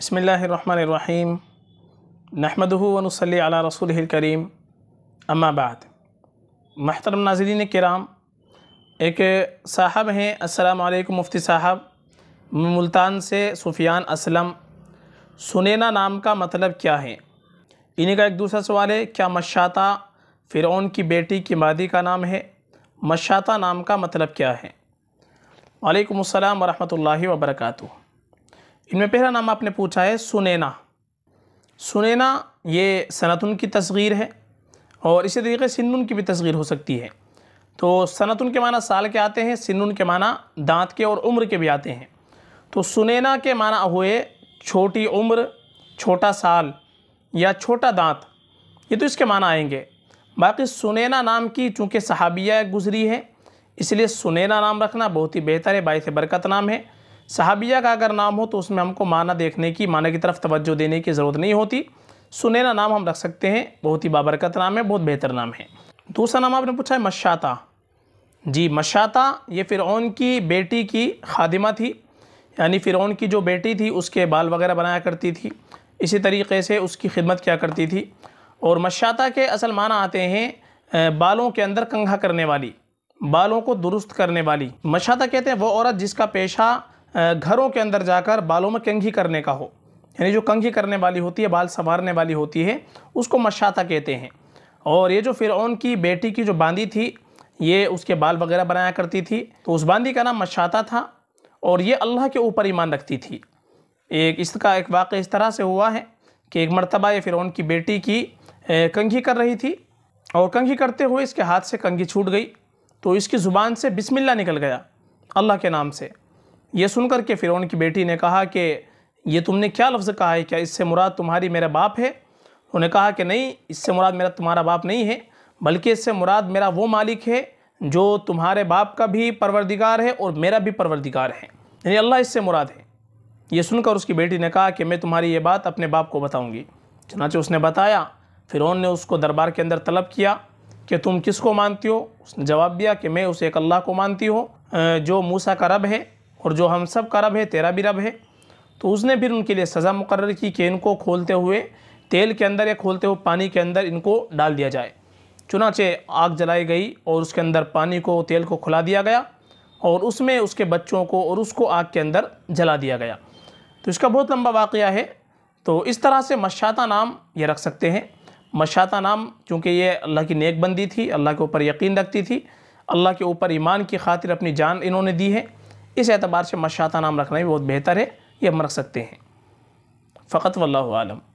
बसमीम नहमदूनसली अला रसूल करीम अम्माबाद महतरम नाजरीन कराम एक साहब हैं असलकम मुफ्ती साहब मुल्तान से सुफियान असलम सुनैना नाम का मतलब क्या है इन्हीं का एक दूसरा सवाल है क्या मशाता फ़िरौन की बेटी की मादी का नाम है मशाता नाम का मतलब क्या है वालेकुम अस्सलाम वरहमतुल्लाहि वबरकatuh इनमें पहला नाम आपने पूछा है सुनैना सुनैना ये सनतुन की तस्गीर है और इसी तरीके सिन्नुन की भी तस्गीर हो सकती है तो सनतुन के माना साल के आते हैं सिन्नुन के माना दांत के और उम्र के भी आते हैं तो सुनैना के माना हुए छोटी उम्र छोटा साल या छोटा दांत ये तो इसके माना आएंगे बाकी सुनैना नाम की चूँकि सहाबिया गुजरी है इसलिए सुनैना नाम रखना बहुत ही बेहतर है से बरकत नाम है सहाबिया का अगर नाम हो तो उसमें हमको माना देखने की माना की तरफ तवज्जो देने की ज़रूरत नहीं होती सुनैना नाम हम रख सकते हैं बहुत ही बाबरकत नाम है बहुत बेहतर नाम है दूसरा नाम आपने पूछा है मशाता जी मशाता ये फिर की बेटी की खादिमा थी यानी फिर की जो बेटी थी उसके बाल वगैरह बनाया करती थी इसी तरीके से उसकी खिदमत किया करती थी और मशाता के असल माना आते हैं बालों के अंदर कंघा करने वाली बालों को दुरुस्त करने वाली मशाता कहते हैं वो औरत जिसका पेशा घरों के अंदर जाकर बालों में कंघी करने का हो यानी जो कंघी करने वाली होती है बाल संवारने वाली होती है उसको मशाता कहते हैं और ये जो फ़िरौन की बेटी की जो बांदी थी ये उसके बाल वगैरह बनाया करती थी तो उस बांदी का नाम मशाता था और ये अल्लाह के ऊपर ईमान रखती थी एक इसका एक वाक़ इस तरह से हुआ है कि एक मरतबा ये फ़िरौन की बेटी की कंघी कर रही थी और कंघी करते हुए इसके हाथ से कंघी छूट गई तो इसकी ज़ुबान से बिसमिल्ला निकल गया अल्लाह के नाम से यह सुनकर के फिरौन की बेटी ने कहा कि ये तुमने क्या लफ्ज़ कहा है क्या इससे मुराद तुम्हारी मेरा बाप है उन्होंने कहा कि नहीं इससे मुराद मेरा तुम्हारा बाप नहीं है बल्कि इससे मुराद मेरा वो मालिक है जो तुम्हारे बाप का भी परवरदिगार है और मेरा भी परवरदिगार है यानी अल्लाह इससे मुराद है ये सुनकर उसकी बेटी ने कहा कि मैं तुम्हारी ये बात अपने बाप को बताऊंगी चनाचे उसने बताया फ़िरौन ने उसको दरबार के अंदर तलब किया कि तुम किस को मानती हो उसने जवाब दिया कि मैं उस एक अल्लाह को मानती हूँ जो मूसा का रब है और जो हम सब का रब है तेरा भी रब है तो उसने फिर उनके लिए सज़ा मुकर की कि इनको खोलते हुए तेल के अंदर या खोलते हुए पानी के अंदर इनको डाल दिया जाए चुनाचे आग जलाई गई और उसके अंदर पानी को तेल को खुला दिया गया और उसमें उसके बच्चों को और उसको आग के अंदर जला दिया गया तो इसका बहुत लंबा वाक़ है तो इस तरह से मशाता नाम ये रख सकते हैं मशाता नाम क्योंकि ये अल्लाह की नेक बंदी थी अल्लाह के ऊपर यकीन रखती थी अल्लाह के ऊपर ईमान की खातिर अपनी जान इन्होंने दी है इस एतबार से मशाता नाम रखना भी बहुत बेहतर है ये हम रख सकते हैं फ़कत वल्लम